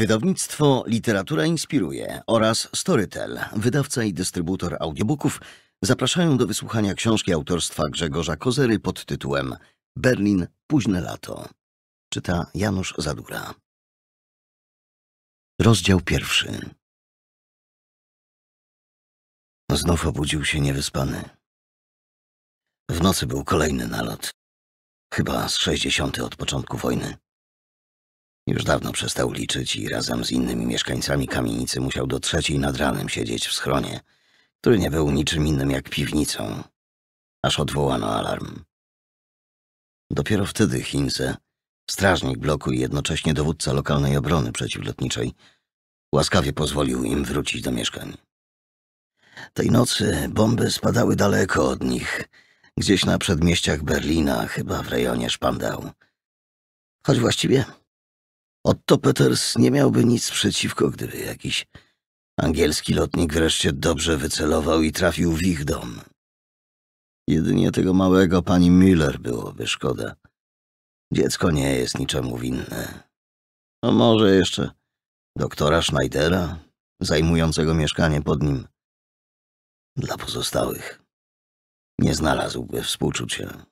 Wydawnictwo Literatura Inspiruje oraz Storytel, wydawca i dystrybutor audiobooków, zapraszają do wysłuchania książki autorstwa Grzegorza Kozery pod tytułem Berlin Późne Lato. Czyta Janusz Zadura. Rozdział pierwszy. Znów obudził się niewyspany. W nocy był kolejny nalot. Chyba z sześćdziesiąty od początku wojny. Już dawno przestał liczyć i razem z innymi mieszkańcami kamienicy musiał do trzeciej nad ranem siedzieć w schronie, który nie był niczym innym jak piwnicą, aż odwołano alarm. Dopiero wtedy Hinze, strażnik bloku i jednocześnie dowódca lokalnej obrony przeciwlotniczej, łaskawie pozwolił im wrócić do mieszkań. Tej nocy bomby spadały daleko od nich, gdzieś na przedmieściach Berlina, chyba w rejonie Spandau. Choć właściwie Otto Peters nie miałby nic przeciwko, gdyby jakiś angielski lotnik wreszcie dobrze wycelował i trafił w ich dom. Jedynie tego małego pani Miller byłoby szkoda. Dziecko nie jest niczemu winne. A może jeszcze doktora Schneidera, zajmującego mieszkanie pod nim. Dla pozostałych nie znalazłby współczucia.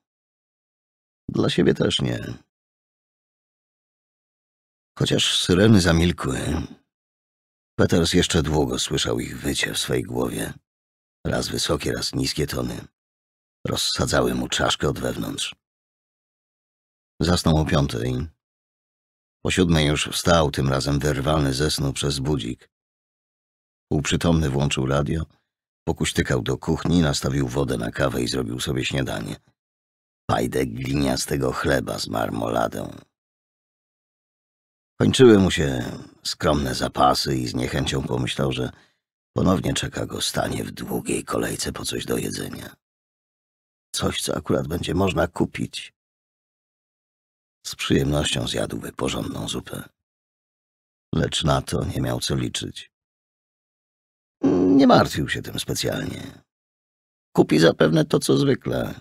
Dla siebie też nie. Chociaż syreny zamilkły, Peters jeszcze długo słyszał ich wycie w swej głowie. Raz wysokie, raz niskie tony. Rozsadzały mu czaszkę od wewnątrz. Zasnął o piątej. Po siódmej już wstał, tym razem wyrwany ze snu przez budzik. Półprzytomny włączył radio, pokuśtykał do kuchni, nastawił wodę na kawę i zrobił sobie śniadanie. Pajdek gliniastego chleba z marmoladą, Kończyły mu się skromne zapasy i z niechęcią pomyślał, że ponownie czeka go stanie w długiej kolejce po coś do jedzenia. Coś, co akurat będzie można kupić. Z przyjemnością zjadłby porządną zupę. Lecz na to nie miał co liczyć. Nie martwił się tym specjalnie. Kupi zapewne to, co zwykle.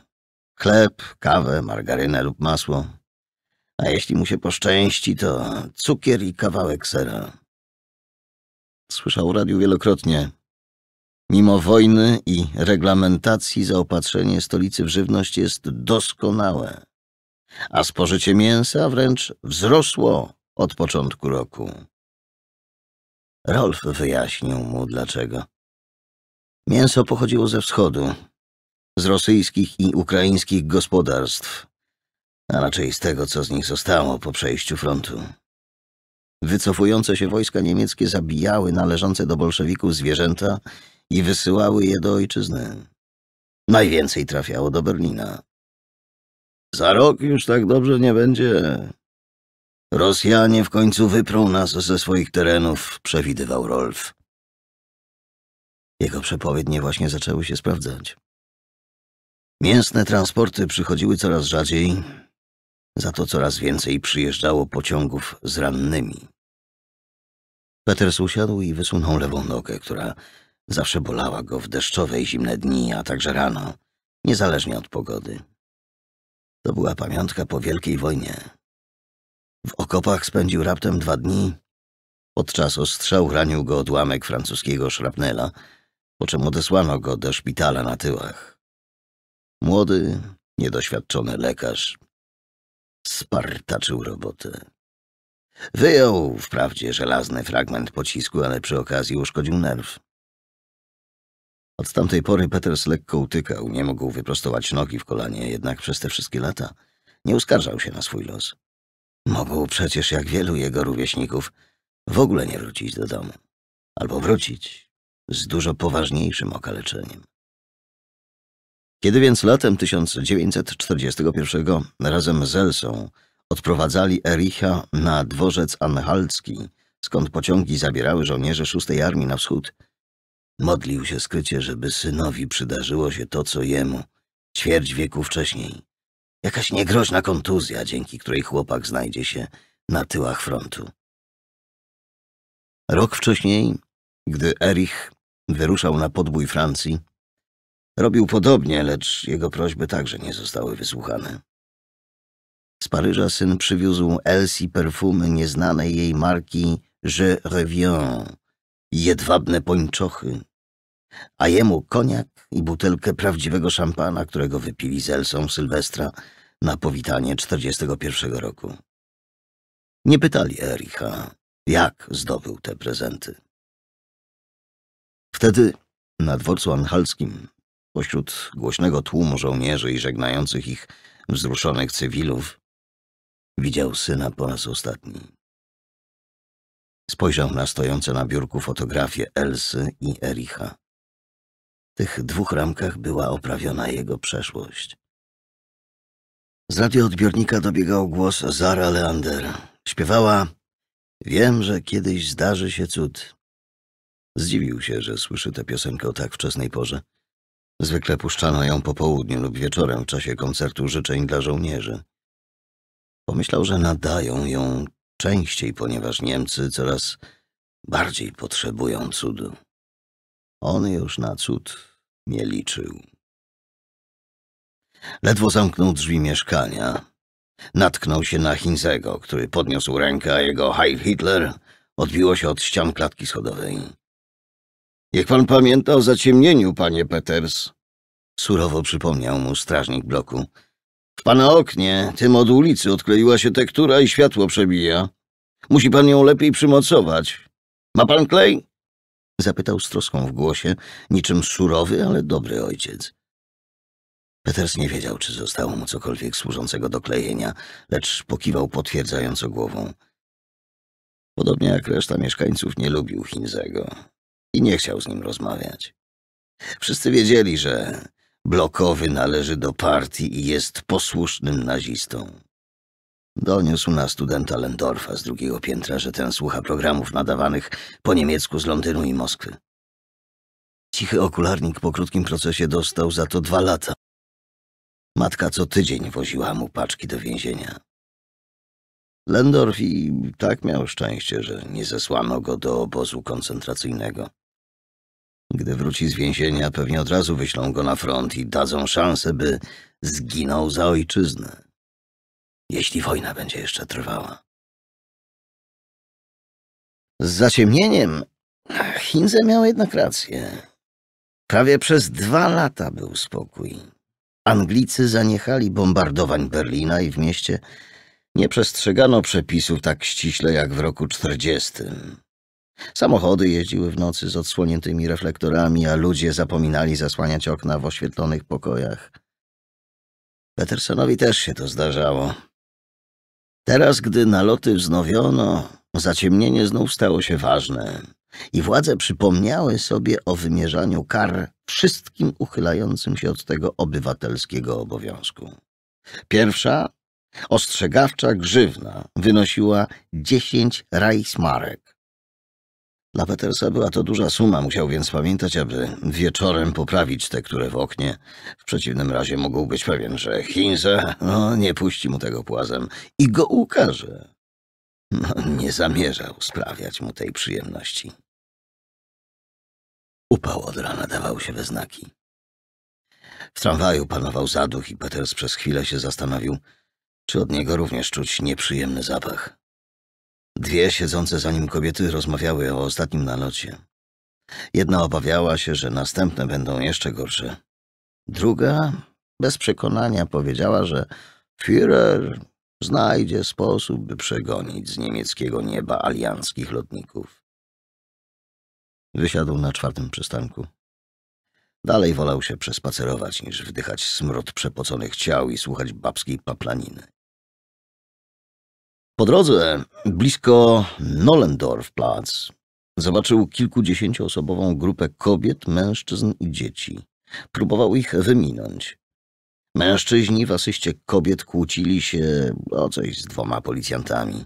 Chleb, kawę, margarynę lub masło. A jeśli mu się poszczęści, to cukier i kawałek sera. Słyszał radiu wielokrotnie. Mimo wojny i reglamentacji zaopatrzenie stolicy w żywność jest doskonałe, a spożycie mięsa wręcz wzrosło od początku roku. Rolf wyjaśnił mu dlaczego. Mięso pochodziło ze wschodu, z rosyjskich i ukraińskich gospodarstw, a raczej z tego, co z nich zostało po przejściu frontu. Wycofujące się wojska niemieckie zabijały należące do bolszewików zwierzęta i wysyłały je do ojczyzny. Najwięcej trafiało do Berlina. Za rok już tak dobrze nie będzie. Rosjanie w końcu wyprą nas ze swoich terenów, przewidywał Rolf. Jego przepowiednie właśnie zaczęły się sprawdzać. Mięsne transporty przychodziły coraz rzadziej, za to coraz więcej przyjeżdżało pociągów z rannymi. Peters usiadł i wysunął lewą nogę, która zawsze bolała go w deszczowe i zimne dni, a także rano, niezależnie od pogody. To była pamiątka po Wielkiej Wojnie. W okopach spędził raptem dwa dni. Podczas ostrzał ranił go odłamek francuskiego szrapnela, po czym odesłano go do szpitala na tyłach. Młody, niedoświadczony lekarz spartaczył robotę. Wyjął wprawdzie żelazny fragment pocisku, ale przy okazji uszkodził nerw. Od tamtej pory Peters lekko utykał, nie mógł wyprostować nogi w kolanie, jednak przez te wszystkie lata nie uskarżał się na swój los. Mógł przecież, jak wielu jego rówieśników, w ogóle nie wrócić do domu. Albo wrócić z dużo poważniejszym okaleczeniem. Kiedy więc latem 1941 razem z Elsą odprowadzali Ericha na dworzec Anhalcki, skąd pociągi zabierały żołnierze szóstej Armii na wschód, modlił się skrycie, żeby synowi przydarzyło się to, co jemu, ćwierć wieku wcześniej. Jakaś niegroźna kontuzja, dzięki której chłopak znajdzie się na tyłach frontu. Rok wcześniej, gdy Erich wyruszał na podbój Francji, Robił podobnie, lecz jego prośby także nie zostały wysłuchane. Z Paryża syn przywiózł Elsie perfumy nieznanej jej marki Je Reviens, jedwabne pończochy, a jemu koniak i butelkę prawdziwego szampana, którego wypili z Elsą Sylwestra na powitanie 41 roku. Nie pytali Ericha, jak zdobył te prezenty. Wtedy na dworcu anhalskim pośród głośnego tłumu żołnierzy i żegnających ich wzruszonych cywilów, widział syna po raz ostatni. Spojrzał na stojące na biurku fotografie Elsy i Ericha. W tych dwóch ramkach była oprawiona jego przeszłość. Z radioodbiornika dobiegał głos Zara Leander. Śpiewała Wiem, że kiedyś zdarzy się cud. Zdziwił się, że słyszy tę piosenkę o tak wczesnej porze. Zwykle puszczano ją po południu lub wieczorem w czasie koncertu życzeń dla żołnierzy. Pomyślał, że nadają ją częściej, ponieważ Niemcy coraz bardziej potrzebują cudu. On już na cud nie liczył. Ledwo zamknął drzwi mieszkania. Natknął się na Hinzego, który podniósł rękę, a jego Heil Hitler odbiło się od ścian klatki schodowej. Niech pan pamięta o zaciemnieniu, panie Peters. Surowo przypomniał mu strażnik bloku. W pana oknie, tym od ulicy, odkleiła się tektura i światło przebija. Musi pan ją lepiej przymocować. Ma pan klej? Zapytał z troską w głosie, niczym surowy, ale dobry ojciec. Peters nie wiedział, czy zostało mu cokolwiek służącego do klejenia, lecz pokiwał potwierdzająco głową. Podobnie jak reszta mieszkańców nie lubił Chinzego i nie chciał z nim rozmawiać. Wszyscy wiedzieli, że blokowy należy do partii i jest posłusznym nazistą. Doniósł na studenta Lendorfa z drugiego piętra, że ten słucha programów nadawanych po niemiecku z Londynu i Moskwy. Cichy okularnik po krótkim procesie dostał za to dwa lata. Matka co tydzień woziła mu paczki do więzienia. Lendorf i tak miał szczęście, że nie zesłano go do obozu koncentracyjnego. Gdy wróci z więzienia, pewnie od razu wyślą go na front i dadzą szansę, by zginął za ojczyznę. Jeśli wojna będzie jeszcze trwała. Z zaciemnieniem Hinze miał jednak rację. Prawie przez dwa lata był spokój. Anglicy zaniechali bombardowań Berlina i w mieście nie przestrzegano przepisów tak ściśle jak w roku czterdziestym. Samochody jeździły w nocy z odsłoniętymi reflektorami, a ludzie zapominali zasłaniać okna w oświetlonych pokojach. Petersonowi też się to zdarzało. Teraz, gdy naloty wznowiono, zaciemnienie znów stało się ważne i władze przypomniały sobie o wymierzaniu kar wszystkim uchylającym się od tego obywatelskiego obowiązku. Pierwsza Ostrzegawcza grzywna wynosiła dziesięć rajsmarek. Dla Petersa była to duża suma, musiał więc pamiętać, aby wieczorem poprawić te, które w oknie. W przeciwnym razie mógł być pewien, że Hinze no, nie puści mu tego płazem i go ukaże. No, nie zamierzał sprawiać mu tej przyjemności. Upał od rana dawał się we znaki. W tramwaju panował zaduch i Peters przez chwilę się zastanowił – czy od niego również czuć nieprzyjemny zapach? Dwie siedzące za nim kobiety rozmawiały o ostatnim nalocie. Jedna obawiała się, że następne będą jeszcze gorsze. Druga bez przekonania powiedziała, że Führer znajdzie sposób, by przegonić z niemieckiego nieba alianckich lotników. Wysiadł na czwartym przystanku. Dalej wolał się przespacerować, niż wdychać smród przepoconych ciał i słuchać babskiej paplaniny. Po drodze, blisko Nollendorfplatz, zobaczył kilkudziesięcioosobową grupę kobiet, mężczyzn i dzieci. Próbował ich wyminąć. Mężczyźni w asyście kobiet kłócili się o coś z dwoma policjantami.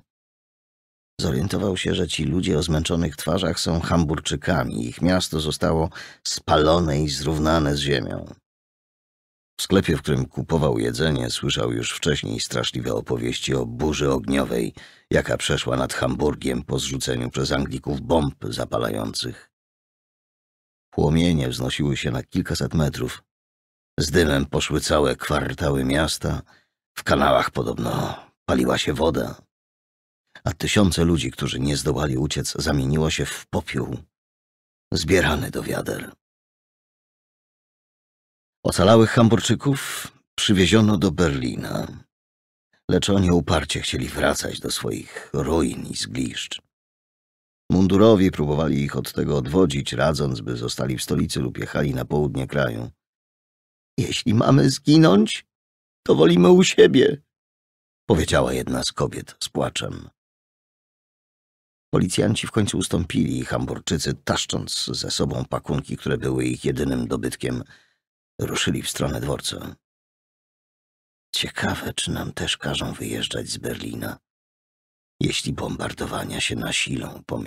Zorientował się, że ci ludzie o zmęczonych twarzach są Hamburczykami. Ich miasto zostało spalone i zrównane z ziemią. W sklepie, w którym kupował jedzenie, słyszał już wcześniej straszliwe opowieści o burzy ogniowej, jaka przeszła nad Hamburgiem po zrzuceniu przez Anglików bomb zapalających. Płomienie wznosiły się na kilkaset metrów. Z dymem poszły całe kwartały miasta. W kanałach podobno paliła się woda. A tysiące ludzi, którzy nie zdołali uciec, zamieniło się w popiół zbierany do wiader. Ocalałych Hamburczyków przywieziono do Berlina, lecz oni uparcie chcieli wracać do swoich ruin i zgliszcz. Mundurowi próbowali ich od tego odwodzić, radząc, by zostali w stolicy lub jechali na południe kraju. Jeśli mamy zginąć, to wolimy u siebie, powiedziała jedna z kobiet z płaczem. Policjanci w końcu ustąpili i Hamburczycy, taszcząc ze sobą pakunki, które były ich jedynym dobytkiem, ruszyli w stronę dworca. Ciekawe, czy nam też każą wyjeżdżać z Berlina, jeśli bombardowania się nasilą, pomyślał.